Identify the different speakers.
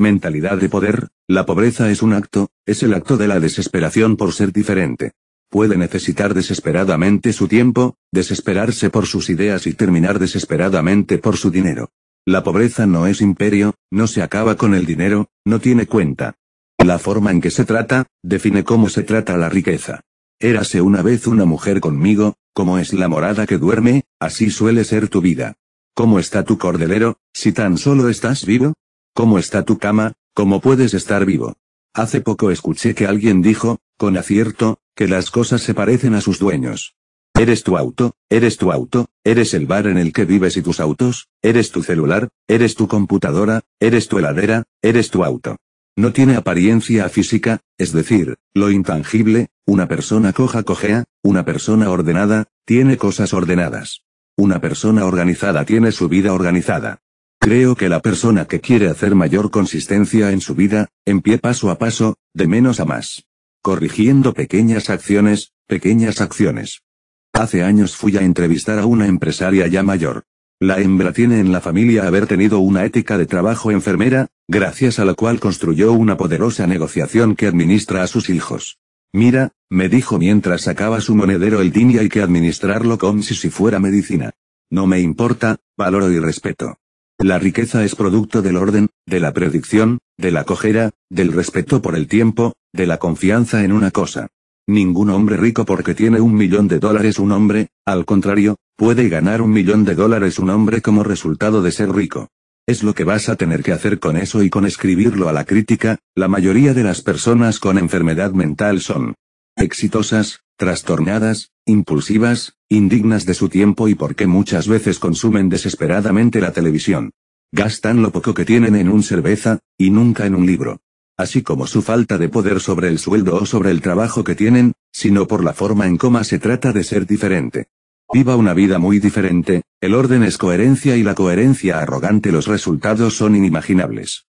Speaker 1: Mentalidad de poder, la pobreza es un acto, es el acto de la desesperación por ser diferente. Puede necesitar desesperadamente su tiempo, desesperarse por sus ideas y terminar desesperadamente por su dinero. La pobreza no es imperio, no se acaba con el dinero, no tiene cuenta. La forma en que se trata, define cómo se trata la riqueza. Érase una vez una mujer conmigo, como es la morada que duerme, así suele ser tu vida. ¿Cómo está tu cordelero, si tan solo estás vivo? ¿Cómo está tu cama? ¿Cómo puedes estar vivo? Hace poco escuché que alguien dijo, con acierto, que las cosas se parecen a sus dueños. Eres tu auto, eres tu auto, eres el bar en el que vives y tus autos, eres tu celular, eres tu computadora, eres tu heladera, eres tu auto. No tiene apariencia física, es decir, lo intangible, una persona coja cojea, una persona ordenada, tiene cosas ordenadas. Una persona organizada tiene su vida organizada. Creo que la persona que quiere hacer mayor consistencia en su vida, en pie paso a paso, de menos a más. Corrigiendo pequeñas acciones, pequeñas acciones. Hace años fui a entrevistar a una empresaria ya mayor. La hembra tiene en la familia haber tenido una ética de trabajo enfermera, gracias a la cual construyó una poderosa negociación que administra a sus hijos. Mira, me dijo mientras sacaba su monedero el DIN y hay que administrarlo como si si fuera medicina. No me importa, valoro y respeto. La riqueza es producto del orden, de la predicción, de la cojera, del respeto por el tiempo, de la confianza en una cosa. Ningún hombre rico porque tiene un millón de dólares un hombre, al contrario, puede ganar un millón de dólares un hombre como resultado de ser rico. Es lo que vas a tener que hacer con eso y con escribirlo a la crítica, la mayoría de las personas con enfermedad mental son exitosas, trastornadas, impulsivas, indignas de su tiempo y porque muchas veces consumen desesperadamente la televisión. Gastan lo poco que tienen en un cerveza, y nunca en un libro. Así como su falta de poder sobre el sueldo o sobre el trabajo que tienen, sino por la forma en cómo se trata de ser diferente. Viva una vida muy diferente, el orden es coherencia y la coherencia arrogante los resultados son inimaginables.